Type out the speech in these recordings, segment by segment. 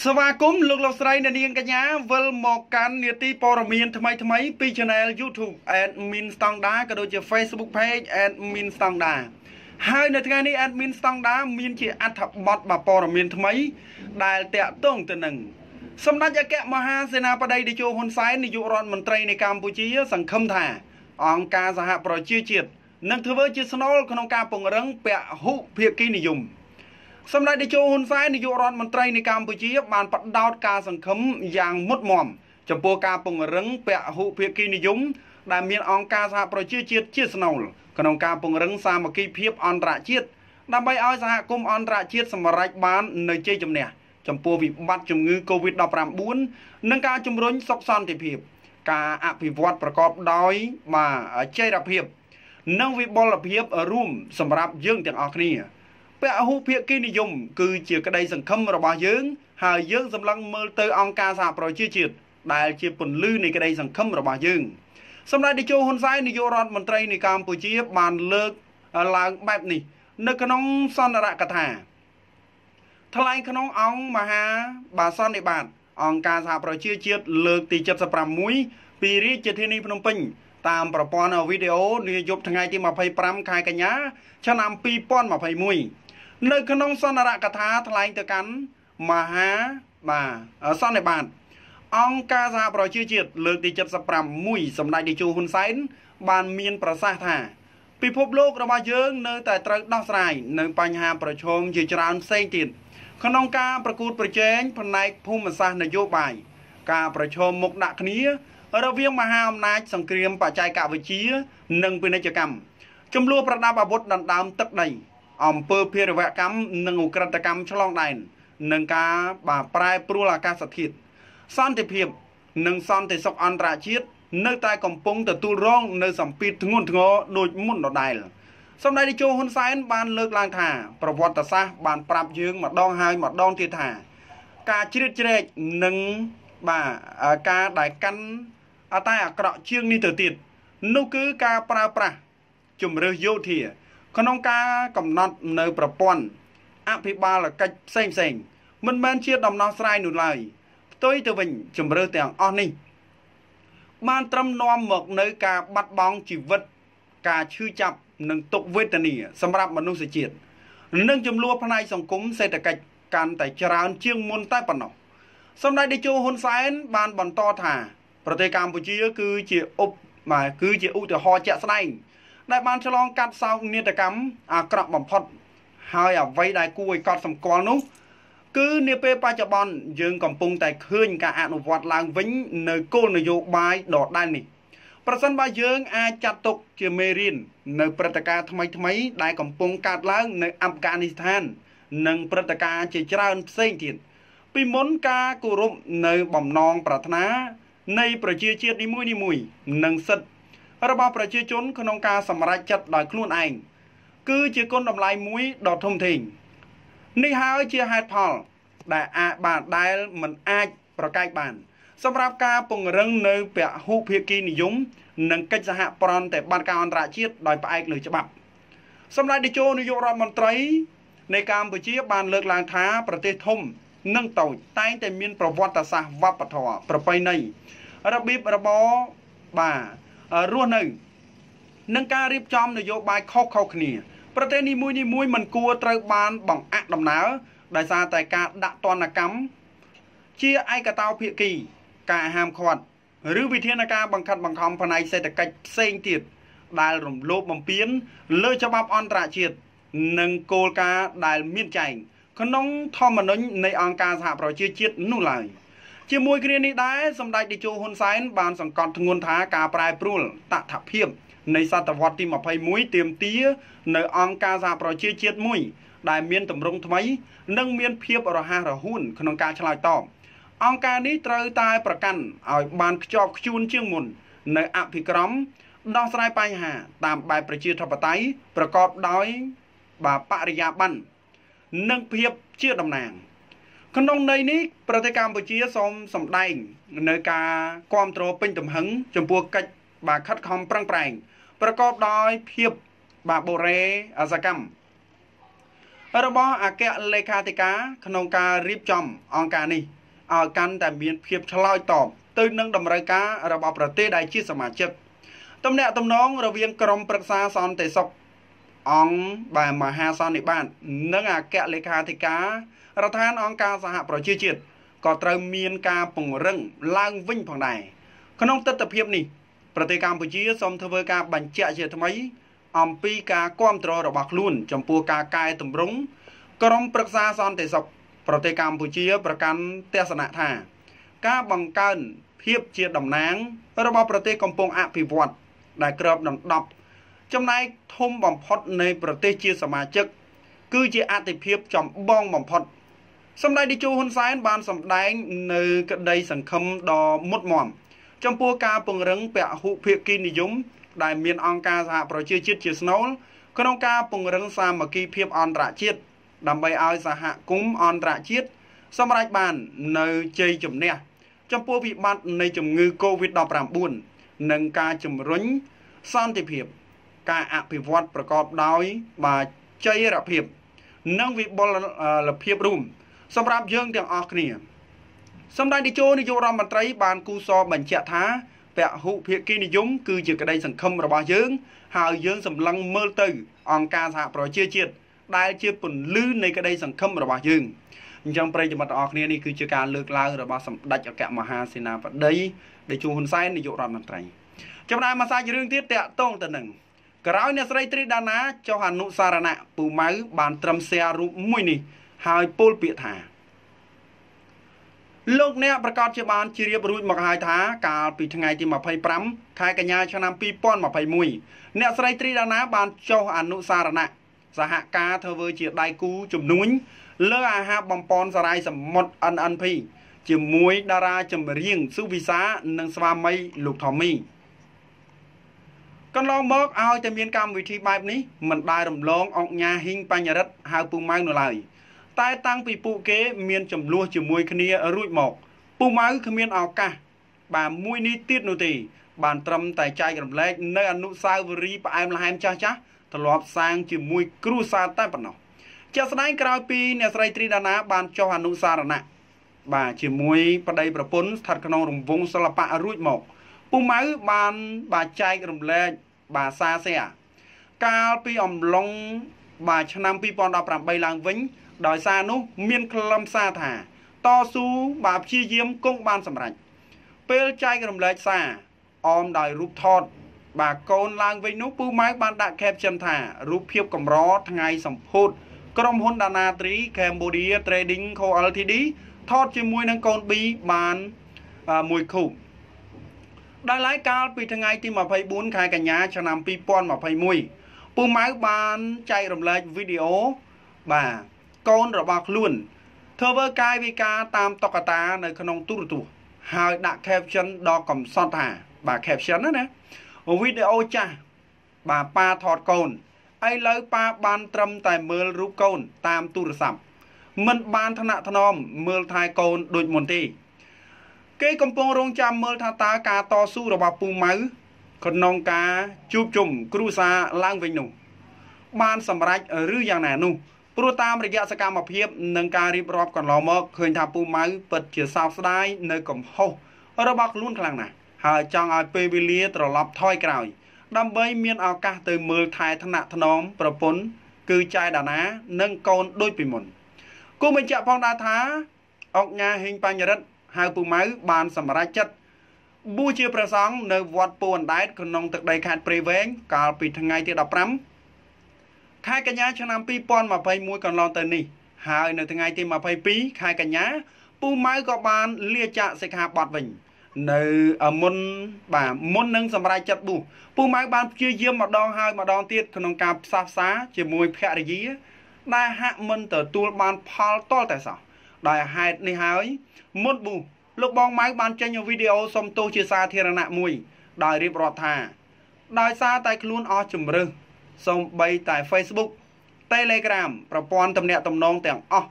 ស្វាគមន៍លោកលោកស្រីអ្នកនាងកញ្ញាវិលមកកាន់នាទីព័ត៌មានថ្មីថ្មីពី Channel YouTube Admin Standard ក៏ដូចជា Facebook Page Admin Standard ហើយនៅថ្ងៃនេះ Admin Standard មានជាអត្ថបទបព័ត៌មានថ្មីដែលតាក់ទងទៅនឹងសម្ដេចអគ្គមហាសេនាបតីតេជោហ៊ុនសែននាយករដ្ឋមន្ត្រីនៃកម្ពុជាសង្ឃឹមថាអង្គការសហប្រជាជាតិនឹងធ្វើជាស្នូលក្នុងការពង្រឹងពហុភាគីនិយម។សម្ដេចតេជោហ៊ុនសែននាយករដ្ឋមន្ត្រីនៃកម្ពុជាបានបដោតការសង្ឃឹមយ៉ាងមុតមមចំពោះការពង្រឹងពហុភាគីនិយមដែលមានអង្គការសហប្រជាជាតិជាស្នូលក្នុងការពង្រឹងសាមគ្គីភាពអន្តរជាតិដើម្បីឲ្យសហគមន៍អន្តរជាតិសម្រេចបាននៅជ័យជំនះចំពោះវិបត្តិជំងឺ Covid-19 និងការជំរុញសុខសន្តិភាពការអភិវឌ្ឍប្រកបដោយបាទចីរភាពនិងវិបុលភាពរួមសម្រាប់យើងទាំងអស់គ្នាពហុភាគីនិយម គឺជាក្តី សង្ឃឹមរបស់យើងហើយយើងសម្លឹងមើលទៅអង្គការសហប្រជាជាតិដែលជាពន្លឺនៃក្តី សង្ឃឹមរបស់យើង សម្ដេចតេជោហ៊ុនសែននាយករដ្ឋមន្ត្រីនៃកម្ពុជាបានលើកឡើងបែបនេះ នៅក្នុងសន្ទរកថាថ្លែងក្នុងអង្គមហាបាសន្និបាតអង្គការសហប្រជាជាតិលើកទី76ពីរាជធានីភ្នំពេញ តាមប្រព័ន្ធវីដេអូនាយប់ថ្ងៃទី25ខែកញ្ញាឆ្នាំ2021នៅក្នុងសន្នរកថា ថ្លែងទៅកាន់មហាបាទសន្និបាតអង្គការសហប្រជាជាតិលើកទី75មួយសម្ដេចតេជោហ៊ុនសែនបាន មាន ប្រសាសន៍ថា ពិភពលោករបស់យើង នៅតែត្រូវដោះស្រាយនៅបញ្ហាប្រឈមជាច្រើនផ្សេងទៀតក្នុងការប្រកួត ប្រជែងផ្នែកភូមិសាស្ត្រនយោបាយការប្រឈមមុខដាក់គ្នា រវាងមហាអំណាច សង្គ្រាមបច្ចេកវិទ្យានិងពាណិជ្ជកម្មចំនួនប្រដាប់អាវុធដណ្ដើមទឹកដីអំពើភារវកម្មនិងអ ுக ្រិតកម្មឆ្លងដែននិងការបាប្រែប្រួលអាកាសធាតុសន្តិភាពនិងសន្តិសុខអន្តរជាតិនៅតែកំពុងទទួលរងនៅសម្ពាធធ្ងន់ធ្ងរដូចមុនដដែលសម្ដេចនាយកហ៊ុនសែនបានលើកឡើងថាប្រវត្តិសាស្ត្របានប្រាប់យើងម្ដងហើយម្ដងទៀតថា ការជ្រៀតជ្រែកនិងបាទការដែលកាន់អតែអាក្រក់ជាងនេះទៅទៀតនោះគឺការប្រើប្រាស់ជំរឿសយោធាក្នុងការកំណត់នៅប្រព័ន្ធអភិបាលកិច្ចផ្សេងផ្សេងមិនមែនជាដំណោះស្រាយនោះឡើយផ្ទុយទៅវិញជំរឿទាំងអស់នេះបានត្រឹមនាំមកនៅការបាត់បង់ជីវិតការឈឺចាប់និងទុក្ខវេទនាសម្រាប់មនុស្សជាតិនិងចំនួនផ្នែកសង្គមសេដ្ឋកិច្ចកាន់តែច្រើន ជាងមុនតែប៉ុណ្ណោះសម្ដេចតេជោហ៊ុនសែនបានបន្តថាប្រទេសកម្ពុជាគឺជាឧបបាទគឺជាឧទាហរណ៍ជាក់ស្ដែងដែលបានឆ្លងកាត់សោកនាដកម្មអាក្រក់បំផុត ហើយអ្វីដែលគួរឲ្យកត់សម្គាល់នោះគឺនាពេលបច្ចុប្បន្នយើងកំពុងតែឃើញការអនុវត្តឡើងវិញ នៅគោលនយោបាយដដែលនេះ ប្រសិនបើយើងអាចចាត់ទុកជាមេរៀននៅព្រឹត្តិការណ៍ថ្មីថ្មីដែលកំពុងកើតឡើង នៅអាហ្វហ្គានីស្ថាន និងព្រឹត្តិការណ៍ជាច្រើនផ្សេងទៀតពីមុនការគោរពនៅបំណងប្រាថ្នានៃប្រជាជាតិនីមួយៗនិងសិទ្ធិរបស់ប្រជាជនក្នុងការសម្រេចចិត្តដោយខ្លួនឯងគឺជាគុណតម្លៃមួយដ៏ធំធេងនេះហើយជាហេតុផលដែលអាចបានដែលមិនអាចប្រកែកបាន សម្រាប់ការពង្រឹងនៅពហុភាគីនិយមនិងកិច្ចសហប្រតិបត្តិការអន្តរជាតិដោយផ្អែកលើច្បាប់សម្ដេចតេជោនាយករដ្ឋមន្ត្រីនៃកម្ពុជាបានលើកឡើងថា ប្រទេសធំនិងតូចតែងតែមានប្រវត្តិសាស្ត្រវប្បធម៌ប្រពៃណីរបៀបរបបបាទរស់នៅនិងការរៀបចំនយោបាយខុសៗគ្នាប្រទេសនីមួយនីមួយមិនគួរត្រូវបានបង្អាក់ដំណើរដោយសារតែការដាក់ទណ្ឌកម្មជាឯកតោភាគី ការហាមឃាត់ឬវិធានការបង្ខិតបង្ខំផ្នែកសេដ្ឋកិច្ចផ្សេងទៀតដែលរំលោភបំពាន លើច្បាប់អន្តរជាតិនិងគោលការណ៍ដែលមានចែងក្នុងធម្មនុញ្ញនៃអង្គការសហប្រជាជាតិនោះឡើយ។ជាមួយគ្នានេះដែរសម្ដេចតេជោហ៊ុនសែនបានសង្កត់ធ្ងន់ថាការប្រែប្រួលតថភាពនៃសតវត្សទី21ទៀមទានៅអង្គការសហប្រជាជាតិមួយដែលមានទម្រង់ថ្មី និង មានភាពរហ័សរហួនក្នុងការឆ្លើយតបអង្គការនេះត្រូវតែប្រកាន់ឲ្យបានខ្ជាប់ខ្ជួន ជាងមុន នៅអភិក្រមដោះស្រាយបញ្ហា តាមបែបប្រជាធិបតេយ្យប្រកបដោយ បាបរិយាប័ន្ននិងភាពជាតំណាងក្នុងន័យនេះប្រទេសកម្ពុជាសូមសម្ដែងនៅការគ្រប់គ្រងពេញទំហឹងចំពោះកិច្ចបាទខិតខំប្រឹងប្រែងប្រកបដោយភាពបាទបូរេអសកម្មរបស់អគ្គលេខាធិការ ក្នុងការរៀបចំអង្គការនេះឲ្យកាន់តែមានភាពឆ្លើយតបទៅនឹងតម្រូវការរបស់ប្រទេសដែលជាសមាជិកតំណាក់តំណងរវាងក្រមប្រឹក្សាសន្តិសុខអង្គបែមហាសន្និបាតនិងអគ្គលេខាធិការរដ្ឋាភិបាលអង្គការសហប្រជាជាតិក៏ត្រូវមានការពង្រឹងឡើងវិញផងដែរក្នុងទស្សនវិជ្ជានេះប្រទេសកម្ពុជាសូមធ្វើការបញ្ជាក់ជាថ្មី អំពីការគ្រប់គ្រងរបស់ខ្លួន ចំពោះការកែតម្រង់ក្រមប្រឹក្សាសន្តិសុខប្រទេសកម្ពុជា ប្រកាន់ទស្សនៈថាការបង្កើនភាពជាតំណាងរបស់ប្រទេសកំពុងអភិវឌ្ឍដែលក្របដណ្ដប់ចំណែកធំបំផុតនៃប្រទេសជាសមាជិកគឺជាអតិភិបចំបងបំផុតសម្ដេចតេជោហ៊ុនសែនបាន សម្ដែង នៅក្តីសង្ឃឹមដ៏មុតមមចំពោះការពង្រឹងពហុភាគីនិយមដែលមានអង្គការសហប្រជាជាតិជាស្នូលក្នុងការពង្រឹងសាមគ្គីភាពអន្តរជាតិដើម្បីឲ្យសហគមន៍អន្តរជាតិសម្រេចបាន នៅជ័យជំនះចំពោះវិបត្តិនៃជំងឺ Covid-19 និងការជំរុញសន្តិភាព។ការអភិវឌ្ឍប្រកបដោយបាទចីរភាពនិងវិបុលភាពរួមសម្រាប់យើងទាំងអស់គ្នាសម្ដេចនាយកនាយករដ្ឋមន្ត្រីបានគូសបញ្ជាក់ថា ពហុភាគីនិយមគឺជាក្តី សង្ឃឹមរបស់យើង ហើយយើងសម្លឹងមើលទៅអង្គការសហប្រជាជាតិដែលជាពន្លឺនៃក្តីសង្ឃឹមរបស់យើងអញ្ចឹងប្រិយមិត្តទាំងអស់គ្នានេះគឺជាការលើកឡើងរបស់សម្ដេចអគ្គមហាសេនាបតីតេជោហ៊ុនសែននាយករដ្ឋមន្ត្រីចំណែកមួយសាច់រឿងទៀតតកតងទៅនឹងក្រោយអ្នកស្រីត្រីដាណាចុះអនុសារណៈពូម៉ៅបានត្រឹមសាររូបមួយនេះ ហើយពោលពាក្យថាលោកអ្នកប្រកាសជាបានជ្រាបរួចមកហើយថាកាលពីថ្ងៃទី25ខែកញ្ញាឆ្នាំ2021អ្នកស្រីត្រីដាណា បានចុះអនុសារណៈសហការធ្វើជាដៃគូជំនួញលើអាហារបំពន់សារាយសមុទ្រ NNP ជាមួយតារាចម្រៀងស៊ូវិសានិងស្វាមីលោកថូមីកន្លងមកឲ្យតែមានកម្មវិធីបែបនេះមិនដែលរំលងអង្គញាហ៊ីងបញ្ញរិទ្ធហៅពូម៉ៅនៅឡើយតែតាំងពីពួកគេមានចំនួនជាមួយគ្នារួចមកពូម៉ៅគ្មានឱកាសបាទមួយនេះទៀតនោះទេបានត្រឹមតែចែករំលែកនៅអនុសាវរីយ៍ផ្អែមល្ហែមចាស់ចាស់ធ្លាប់សាងជាមួយគ្រួសារតែប៉ុណ្ណោះជាក់ស្ដែងក្រោយពីអ្នកស្រីត្រីដាណាបានចុះអនុសារណៈបាទជាមួយប្តីប្រពន្ធស្ថិតក្នុងរង្វង់សិល្បៈរួចមកពូម៉ៅបានបាទចែករំលែកបាទសារសែកាលពីអំឡុង បាទឆ្នាំ2018ឡើងវិញដោយសារនោះ មានខ្លឹមសារថាតស៊ូបាទព្យាយាមគង់បានសម្រេច ពេលចែករំលែកសារអមដោយរូបថត បាទកូនឡើងវិញនោះពូម៉ៅបានដាក់ caption ថារូបភាពកម្រថ្ងៃសម្ពោធក្រុមហ៊ុន Danatri Cambodia Trading Co Ltd ថតជាមួយនឹងកូន B បានមួយខូបដោយឡែកកាលពីថ្ងៃទី24ខែកញ្ញាឆ្នាំ2021ពូម៉ៅបានចែករំលែកវីដេអូបាទកូនរបស់ខ្លួនធ្វើកាយវិការតាមតុកតានៅក្នុងទូរទស្សន៍ហើយដាក់ caption ដល់កំសត់ថាបាទ caption ណាណាវីដេអូចាស់បាទប៉ាថតកូនឥឡូវប៉ាបានត្រឹមតែមើលរូបកូនតាមទូរស័ព្ទមិនបានថ្នាក់ថ្នមមើលថែកូនដូចមុនទេគេកំពុងរងចាំមើលថាតើការតស៊ូរបស់ពូម៉ៅក្នុងការជួបជុំគ្រូសាឡើងវិញនោះបានសម្រេចឬយ៉ាងណានោះព្រោះតាមរយៈសកម្មភាពនិងការរៀបរាប់កន្លងមកឃើញថាពូម៉ៅពិតជាសោកស្ដាយនៅកំហុសរបស់ខ្លួនខ្លាំងណាស់ហើយចង់ឲ្យពេលវេលា ត្រឡប់ថយក្រោយដើម្បី មានឱកាសទៅមើលថែឋានៈថ្នមប្រពន្ធគឺចៃដាណានិងកូនដូចពីមុនគូបញ្ជាក់ផងដែរថាអង្គញាហេងបញ្ញរិទ្ធហើយពូម៉ៅបានសម្រេចចិត្តបួសជាព្រះសង្ឃនៅវត្តពូអណ្ដែតក្នុងទឹកដីខេត្តព្រៃវែងកាលពីថ្ងៃទី15ខែកញ្ញាឆ្នាំ2021កន្លងទៅនេះហើយនៅថ្ងៃទី22ខែកញ្ញាពូម៉ៅក៏បានលាចាកសិក្ខាបទវិញ នៅមុនបាទមុននឹងសម្រេចចិត្តប៊ូពូម៉ៅបានព្យាយាមម្ដងហើយម្ដងទៀតក្នុងការផ្សះផ្សា ជាមួយភរិយា ដែលហាក់មិនទទួលបាន ផលតលតែសោះដោយហេតុនេះហើយ មុនប៊ូលោកបងម៉ៅបាន ចេញវីដេអូសុំទោសជាសាធារណៈមួយ ដោយរៀបរាប់ថាដោយសារតែខ្លួនអស់ជំរឹះសូម្បីតែ Facebook Telegram ប្រព័ន្ធទំនាក់ទំនងទាំងអស់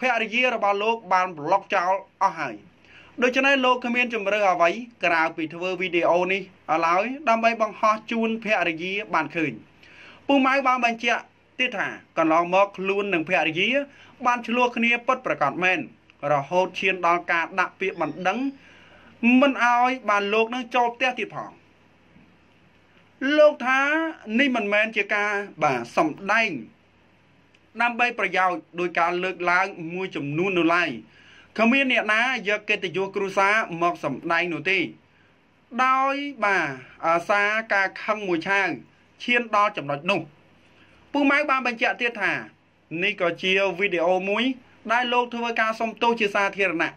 ភរិយារបស់លោកបានប្លុកចោលអស់ហើយដូច្នេះលោកគ្មានជំរឿអ្វីក្រៅពីធ្វើវីដេអូនេះឡើយដើម្បីបង្ហោះជូនភរិយាបានឃើញពូម៉ៅបានបញ្ជាក់ទៀតថាកន្លងមកខ្លួននិងភរិយាបានឆ្លោះគ្នាពិតប្រាកដមែនរហូតឈានដល់ការដាក់ពាក្យបណ្ដឹងមិនអោយបានលោកនឹងចូលផ្ទះទៀតផងលោកថានេះមិនមែនជាការបាទសំដែងដើម្បីប្រយោជន៍ដោយការលើកឡើងមួយចំនួននៅឡើយគ្មាន អ្នកណាយកកិត្តិយសគ្រួសារមកសំដែងនោះទេដោយបាទអាសាការខឹងមួយឆាវឈានដល់ចំណុចនោះពូម៉ៅបានបញ្ជាក់ទៀតថានេះក៏ជាវីដេអូមួយ ដែលលោក ធ្វើការសុំទោសជាសាធារណៈ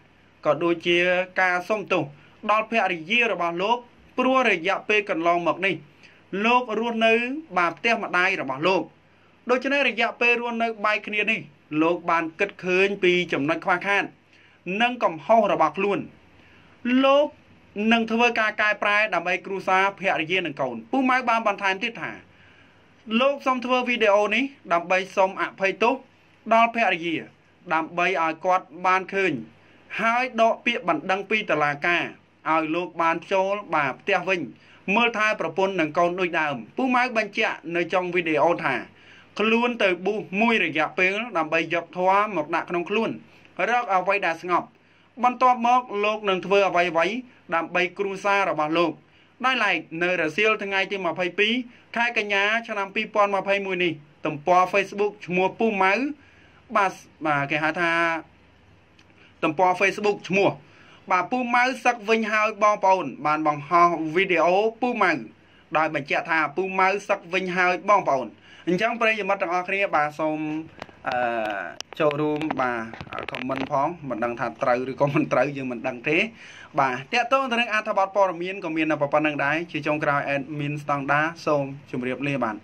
ក៏ដូចជាការសុំទោសដល់ភរិយារបស់លោកព្រោះរយៈពេលកន្លងមកនេះ លោករស់នៅបាផ្ទះម្ដាយរបស់លោក ដូច្នេះរយៈពេលរស់នៅបែកគ្នានេះលោក បានគិតឃើញពីចំណុចខ្វះខាតនិងកំហុសរបស់ខ្លួនលោកនឹងធ្វើការកែប្រែដើម្បីគ្រួសារភរិយានិងកូនពូម៉ៅបានបន្ថែមទៀតថាលោកសូមធ្វើវីដេអូនេះដើម្បីសូមអភ័យទោសដល់ភរិយាដើម្បីឲ្យគាត់បានឃើញហើយដកពាក្យបណ្ដឹងពីតុលាការឲ្យលោកបានចូល បាទផ្ទះវិញ មើលថាប្រពន្ធនិងកូនដូចដើមពូម៉ៅបញ្ជាក់នៅចុងវីដេអូថា ខ្លួនទៅប៊ូសមួយរយៈពេលដើម្បីយកធွာមកដាក់ក្នុងខ្លួនរកអ្វីដែលស្ងប់បន្ទាប់មកលោកនឹងធ្វើអ្វីៗដើម្បីគ្រួសាររបស់លោកដោយឡែកនៅរសៀលថ្ងៃទី22ខែកញ្ញាឆ្នាំ2021នេះទំព័រ Facebook ឈ្មោះពូម៉ៅបាទបាទគេហៅថាទំព័រ Facebook ឈ្មោះបាទពូម៉ៅសឹកវិញហើយបងប្អូន បានបង្ហោះវីដេអូពូម៉ៅដោយបញ្ជាក់ថាពូម៉ៅសឹកវិញហើយបងប្អូនអញ្ចឹងប្រិយមិត្តទាំងអស់គ្នាបាទសូមអឺចូលរួមបាទខមមិនផងមិនដឹងថាត្រូវឬក៏មិនត្រូវយើងមិនដឹងទេ បាទតកតងទៅនឹងអត្ថបទព័ត៌មានក៏មានតែប៉ុណ្្នឹងដែរជាចុងក្រោយ admin ស្តង់ដាសូមជម្រាបលាបាទ